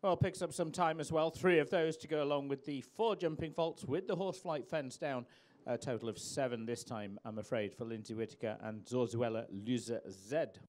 Well, picks up some time as well. Three of those to go along with the four jumping faults with the horse flight fence down. A total of seven this time, I'm afraid, for Lindsay Whitaker and Zorzuela Luzer Z.